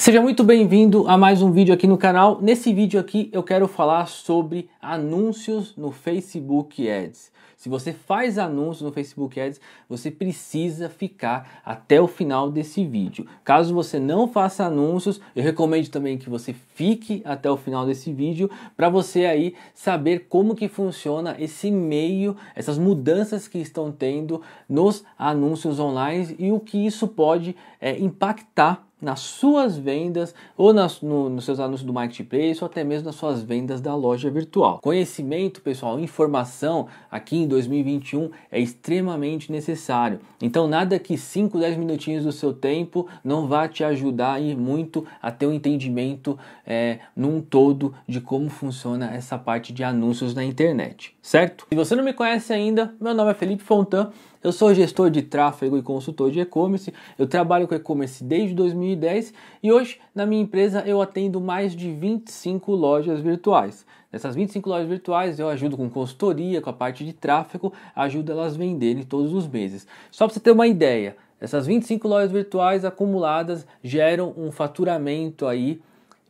Seja muito bem-vindo a mais um vídeo aqui no canal. Nesse vídeo aqui eu quero falar sobre anúncios no Facebook Ads. Se você faz anúncios no Facebook Ads, você precisa ficar até o final desse vídeo. Caso você não faça anúncios, eu recomendo também que você fique até o final desse vídeo para você aí saber como que funciona esse meio, essas mudanças que estão tendo nos anúncios online e o que isso pode é, impactar nas suas vendas ou nas, no, nos seus anúncios do marketplace ou até mesmo nas suas vendas da loja virtual. Conhecimento, pessoal, informação aqui em 2021 é extremamente necessário. Então, nada que 5, 10 minutinhos do seu tempo não vá te ajudar e muito a ter um entendimento é, num todo de como funciona essa parte de anúncios na internet, certo? Se você não me conhece ainda, meu nome é Felipe Fontan. Eu sou gestor de tráfego e consultor de e-commerce. Eu trabalho com e-commerce desde 2010 e hoje na minha empresa eu atendo mais de 25 lojas virtuais. Nessas 25 lojas virtuais eu ajudo com consultoria, com a parte de tráfego, ajudo elas a venderem todos os meses. Só para você ter uma ideia, essas 25 lojas virtuais acumuladas geram um faturamento aí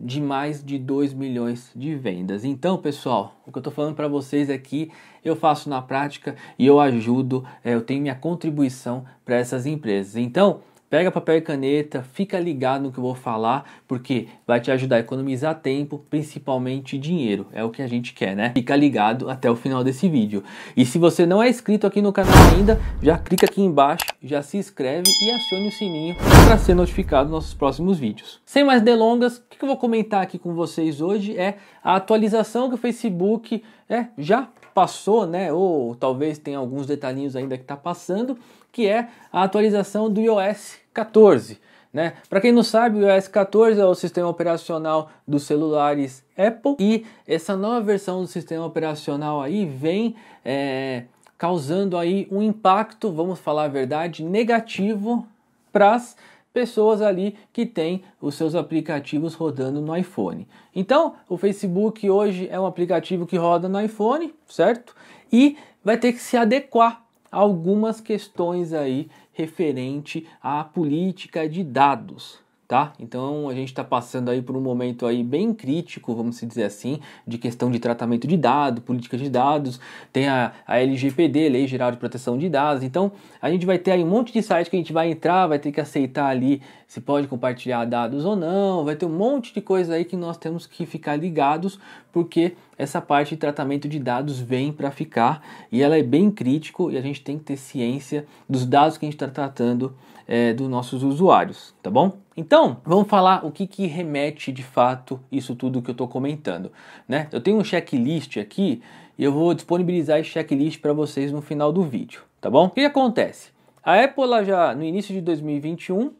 de mais de 2 milhões de vendas. Então, pessoal, o que eu estou falando para vocês aqui, é eu faço na prática e eu ajudo, é, eu tenho minha contribuição para essas empresas. Então, Pega papel e caneta, fica ligado no que eu vou falar, porque vai te ajudar a economizar tempo, principalmente dinheiro. É o que a gente quer, né? Fica ligado até o final desse vídeo. E se você não é inscrito aqui no canal ainda, já clica aqui embaixo, já se inscreve e acione o sininho para ser notificado dos nossos próximos vídeos. Sem mais delongas, o que eu vou comentar aqui com vocês hoje é a atualização que o Facebook é, já passou, né? Ou talvez tenha alguns detalhinhos ainda que está passando, que é a atualização do iOS 14. Né? Para quem não sabe, o iOS 14 é o sistema operacional dos celulares Apple e essa nova versão do sistema operacional aí vem é, causando aí um impacto, vamos falar a verdade, negativo para as pessoas ali que têm os seus aplicativos rodando no iPhone. Então, o Facebook hoje é um aplicativo que roda no iPhone, certo? E vai ter que se adequar algumas questões aí referente à política de dados. Tá? Então a gente está passando aí por um momento aí bem crítico, vamos dizer assim, de questão de tratamento de dados, política de dados, tem a, a LGPD, Lei Geral de Proteção de Dados. Então a gente vai ter aí um monte de sites que a gente vai entrar, vai ter que aceitar ali se pode compartilhar dados ou não, vai ter um monte de coisa aí que nós temos que ficar ligados, porque essa parte de tratamento de dados vem para ficar e ela é bem crítico e a gente tem que ter ciência dos dados que a gente está tratando é, dos nossos usuários, tá bom? Então, vamos falar o que, que remete de fato isso tudo que eu estou comentando, né? Eu tenho um checklist aqui e eu vou disponibilizar esse checklist para vocês no final do vídeo, tá bom? O que acontece? A Apple já no início de 2021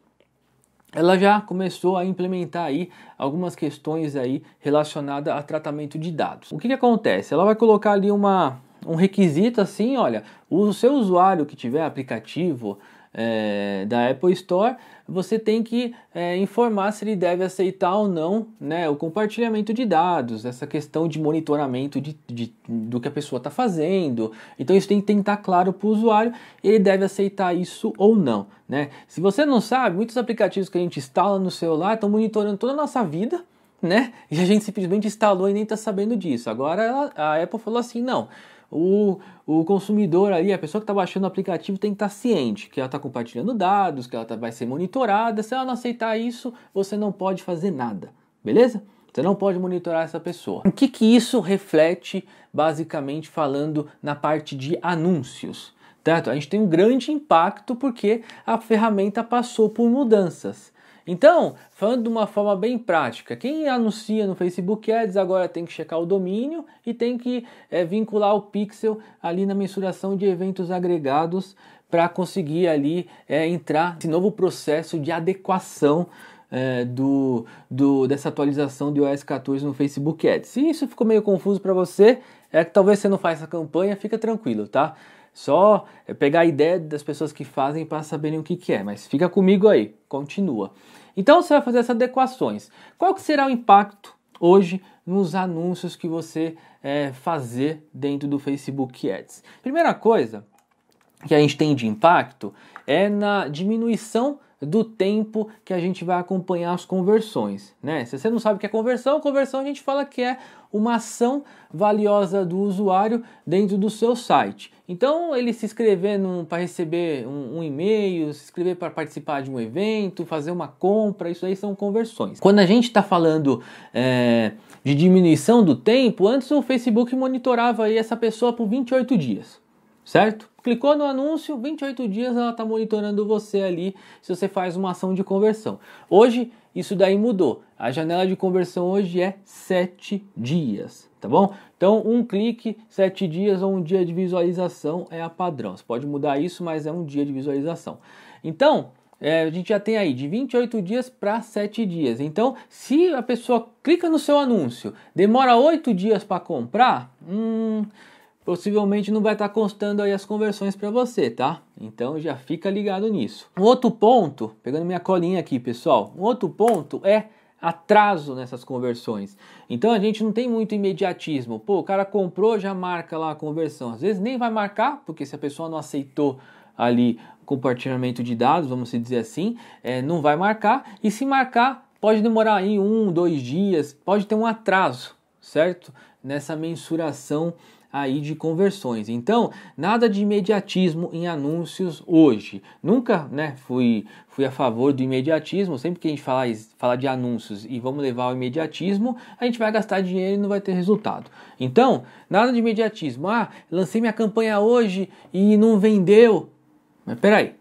ela já começou a implementar aí algumas questões aí relacionadas a tratamento de dados. O que, que acontece? Ela vai colocar ali uma, um requisito assim, olha, o seu usuário que tiver aplicativo é, da Apple Store, você tem que é, informar se ele deve aceitar ou não né, o compartilhamento de dados, essa questão de monitoramento de, de do que a pessoa está fazendo. Então isso tem que estar claro para o usuário, ele deve aceitar isso ou não. Né? Se você não sabe, muitos aplicativos que a gente instala no celular estão monitorando toda a nossa vida, né? E a gente simplesmente instalou e nem está sabendo disso. Agora a Apple falou assim, não o, o consumidor ali, a pessoa que está baixando o aplicativo tem que estar tá ciente que ela está compartilhando dados, que ela tá, vai ser monitorada. Se ela não aceitar isso, você não pode fazer nada, beleza? Você não pode monitorar essa pessoa. O que, que isso reflete, basicamente falando, na parte de anúncios? Certo? A gente tem um grande impacto porque a ferramenta passou por mudanças. Então, falando de uma forma bem prática, quem anuncia no Facebook Ads agora tem que checar o domínio e tem que é, vincular o pixel ali na mensuração de eventos agregados para conseguir ali é, entrar nesse novo processo de adequação é, do, do, dessa atualização de iOS 14 no Facebook Ads. Se isso ficou meio confuso para você, é que talvez você não faça essa campanha, fica tranquilo, tá? Só é, pegar a ideia das pessoas que fazem para saberem o que, que é, mas fica comigo aí, continua. Então você vai fazer essas adequações. Qual que será o impacto hoje nos anúncios que você é, fazer dentro do Facebook Ads? Primeira coisa que a gente tem de impacto é na diminuição do tempo que a gente vai acompanhar as conversões. Né? Se você não sabe o que é conversão, conversão a gente fala que é uma ação valiosa do usuário dentro do seu site. Então, ele se inscrever para receber um, um e-mail, se inscrever para participar de um evento, fazer uma compra, isso aí são conversões. Quando a gente está falando é, de diminuição do tempo, antes o Facebook monitorava aí essa pessoa por 28 dias, certo? Clicou no anúncio, 28 dias ela está monitorando você ali se você faz uma ação de conversão. Hoje, isso daí mudou. A janela de conversão hoje é 7 dias, tá bom? Então, um clique, 7 dias ou um dia de visualização é a padrão. Você pode mudar isso, mas é um dia de visualização. Então, é, a gente já tem aí de 28 dias para 7 dias. Então, se a pessoa clica no seu anúncio, demora 8 dias para comprar, hum, possivelmente não vai estar tá constando aí as conversões para você, tá? Então já fica ligado nisso. Um outro ponto, pegando minha colinha aqui, pessoal, um outro ponto é atraso nessas conversões. Então a gente não tem muito imediatismo. Pô, o cara comprou, já marca lá a conversão. Às vezes nem vai marcar, porque se a pessoa não aceitou ali compartilhamento de dados, vamos dizer assim, é, não vai marcar. E se marcar, pode demorar aí um, dois dias, pode ter um atraso, certo? Nessa mensuração aí de conversões. Então, nada de imediatismo em anúncios hoje. Nunca né, fui, fui a favor do imediatismo. Sempre que a gente falar fala de anúncios e vamos levar o imediatismo, a gente vai gastar dinheiro e não vai ter resultado. Então, nada de imediatismo. Ah, lancei minha campanha hoje e não vendeu. Mas peraí.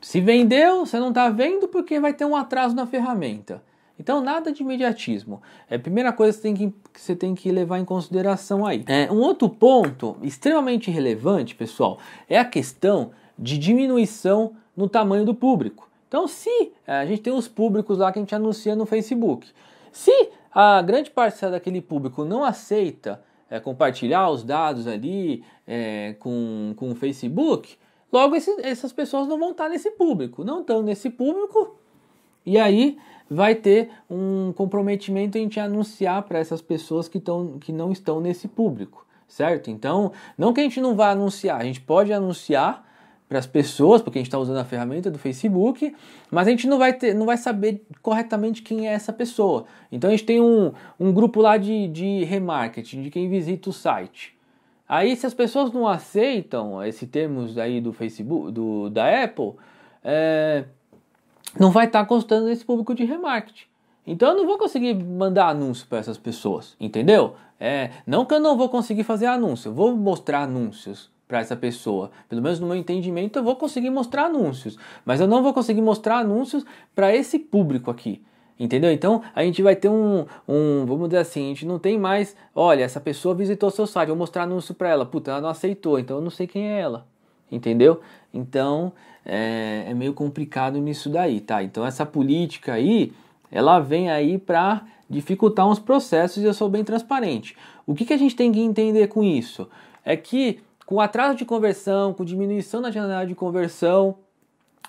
Se vendeu, você não está vendo porque vai ter um atraso na ferramenta. Então, nada de imediatismo. É a primeira coisa que você, que, que você tem que, levar em consideração aí. É, um outro ponto extremamente relevante, pessoal, é a questão de diminuição no tamanho do público. Então, se é, a gente tem os públicos lá que a gente anuncia no Facebook, se a grande parcela daquele público não aceita é, compartilhar os dados ali é, com, com o Facebook, logo esse, essas pessoas não vão estar nesse público. Não estão nesse público, e aí vai ter um comprometimento em te anunciar para essas pessoas que, tão, que não estão nesse público, certo? Então, não que a gente não vá anunciar, a gente pode anunciar para as pessoas, porque a gente está usando a ferramenta do Facebook, mas a gente não vai, ter, não vai saber corretamente quem é essa pessoa. Então a gente tem um, um grupo lá de, de remarketing, de quem visita o site. Aí se as pessoas não aceitam esse termos aí do Facebook, do, da Apple, é, não vai estar tá constando esse público de remarketing. Então eu não vou conseguir mandar anúncio para essas pessoas, entendeu? É, não que eu não vou conseguir fazer anúncio, eu vou mostrar anúncios para essa pessoa. Pelo menos no meu entendimento eu vou conseguir mostrar anúncios, mas eu não vou conseguir mostrar anúncios para esse público aqui. Entendeu? Então a gente vai ter um, um, vamos dizer assim, a gente não tem mais, olha, essa pessoa visitou seu site, vou mostrar anúncio para ela, puta, ela não aceitou, então eu não sei quem é ela. Entendeu? Então, é, é meio complicado nisso daí, tá? Então essa política aí, ela vem aí para dificultar uns processos e eu sou bem transparente. O que, que a gente tem que entender com isso? É que com atraso de conversão, com diminuição na janela de conversão,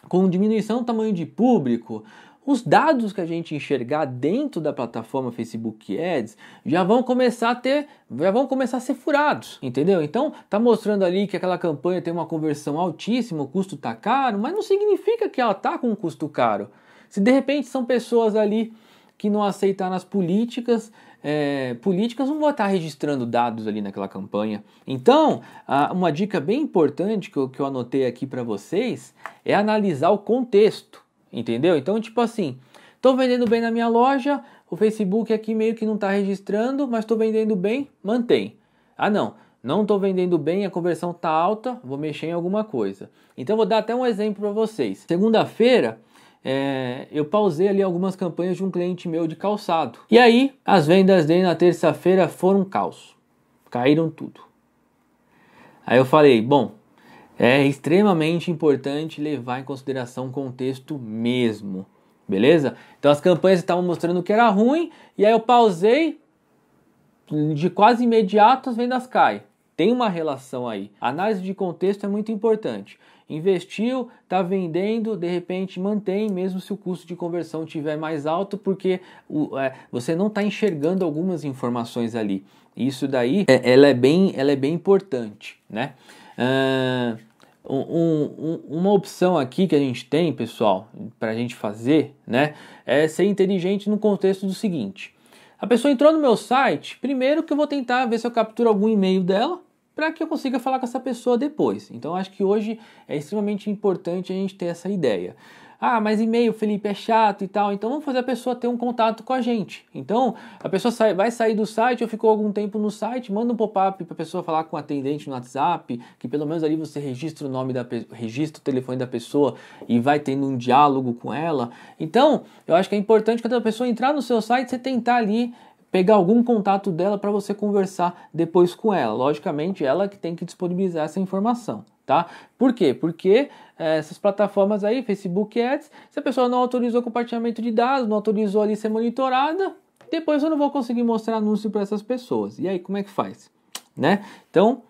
com diminuição do tamanho de público, os dados que a gente enxergar dentro da plataforma Facebook Ads já vão começar a ter, já vão começar a ser furados, entendeu? Então, tá mostrando ali que aquela campanha tem uma conversão altíssima, o custo tá caro, mas não significa que ela tá com um custo caro. Se de repente são pessoas ali que não aceitaram as políticas, é, políticas não vão estar registrando dados ali naquela campanha. Então, a, uma dica bem importante que eu, que eu anotei aqui para vocês é analisar o contexto. Entendeu? Então, tipo assim, tô vendendo bem na minha loja, o Facebook aqui meio que não tá registrando, mas tô vendendo bem, mantém. Ah, não, não tô vendendo bem, a conversão tá alta, vou mexer em alguma coisa. Então, vou dar até um exemplo para vocês. Segunda-feira, é, eu pausei ali algumas campanhas de um cliente meu de calçado. E aí, as vendas dele na terça-feira foram um caos. Caíram tudo. Aí eu falei, bom, é extremamente importante levar em consideração o contexto mesmo, beleza? Então as campanhas estavam mostrando que era ruim, e aí eu pausei, de quase imediato as vendas caem. Tem uma relação aí. A análise de contexto é muito importante. Investiu, está vendendo, de repente mantém, mesmo se o custo de conversão tiver mais alto, porque o, é, você não está enxergando algumas informações ali. Isso daí, é, ela, é bem, ela é bem importante, né? Uh, um, um, uma opção aqui que a gente tem, pessoal, para a gente fazer, né, é ser inteligente no contexto do seguinte: a pessoa entrou no meu site, primeiro que eu vou tentar ver se eu capturo algum e-mail dela para que eu consiga falar com essa pessoa depois. Então acho que hoje é extremamente importante a gente ter essa ideia. Ah, mas e-mail, Felipe, é chato e tal. Então vamos fazer a pessoa ter um contato com a gente. Então a pessoa sai, vai sair do site ou ficou algum tempo no site, manda um pop-up para a pessoa falar com o atendente no WhatsApp, que pelo menos ali você registra o nome da registra o telefone da pessoa e vai tendo um diálogo com ela. Então eu acho que é importante quando a pessoa entrar no seu site, você tentar ali pegar algum contato dela para você conversar depois com ela. Logicamente, ela que tem que disponibilizar essa informação tá? Por quê? Porque é, essas plataformas aí, Facebook Ads, se a pessoa não autorizou compartilhamento de dados, não autorizou ali ser monitorada, depois eu não vou conseguir mostrar anúncio para essas pessoas. E aí, como é que faz? Né? Então,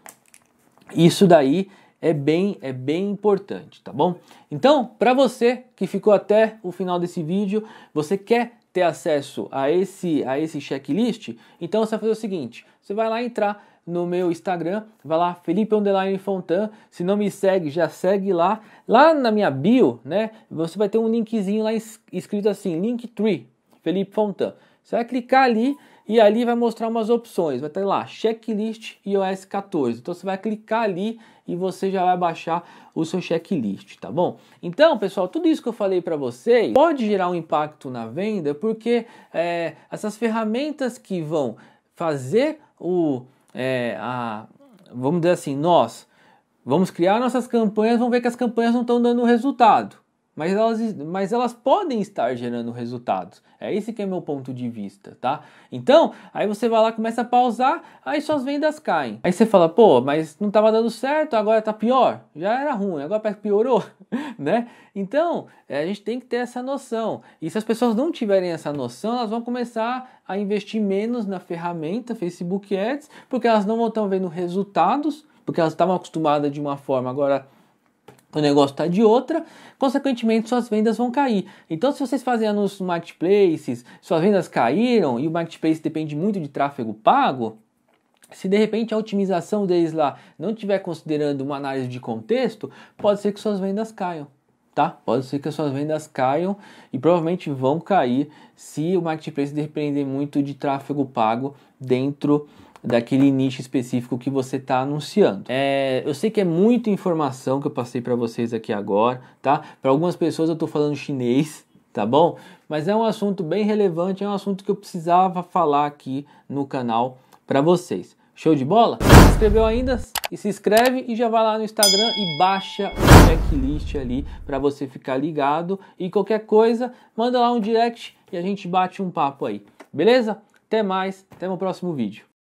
isso daí é bem, é bem importante, tá bom? Então, para você que ficou até o final desse vídeo, você quer ter acesso a esse, a esse checklist? Então, você vai fazer o seguinte, você vai lá entrar no meu Instagram. Vai lá, Felipe Underline Fontan. Se não me segue, já segue lá. Lá na minha bio, né? Você vai ter um linkzinho lá escrito assim: link tree, Felipe Fontan. Você vai clicar ali e ali vai mostrar umas opções. Vai ter lá checklist iOS 14. Então você vai clicar ali e você já vai baixar o seu checklist, tá bom? Então, pessoal, tudo isso que eu falei para vocês pode gerar um impacto na venda porque é, essas ferramentas que vão fazer o é, a, vamos dizer assim, nós vamos criar nossas campanhas, vamos ver que as campanhas não estão dando resultado mas elas, mas elas podem estar gerando resultados. É esse que é meu ponto de vista, tá? Então, aí você vai lá, começa a pausar, aí suas vendas caem. Aí você fala, pô, mas não estava dando certo, agora está pior. Já era ruim, agora piorou, né? Então, é, a gente tem que ter essa noção. E se as pessoas não tiverem essa noção, elas vão começar a investir menos na ferramenta Facebook Ads, porque elas não vão estar vendo resultados, porque elas estavam acostumadas de uma forma, agora o negócio está de outra, consequentemente suas vendas vão cair. Então, se vocês fazem anúncios no marketplaces, suas vendas caíram e o marketplace depende muito de tráfego pago, se de repente a otimização deles lá não estiver considerando uma análise de contexto, pode ser que suas vendas caiam. Tá? Pode ser que as suas vendas caiam e provavelmente vão cair se o marketplace depender muito de tráfego pago dentro daquele nicho específico que você está anunciando. É, eu sei que é muita informação que eu passei para vocês aqui agora, tá? Para algumas pessoas eu estou falando chinês, tá bom? Mas é um assunto bem relevante, é um assunto que eu precisava falar aqui no canal para vocês. Show de bola? Se inscreveu ainda? E se inscreve e já vai lá no Instagram e baixa o checklist ali para você ficar ligado. E qualquer coisa, manda lá um direct e a gente bate um papo aí. Beleza? Até mais, até no próximo vídeo.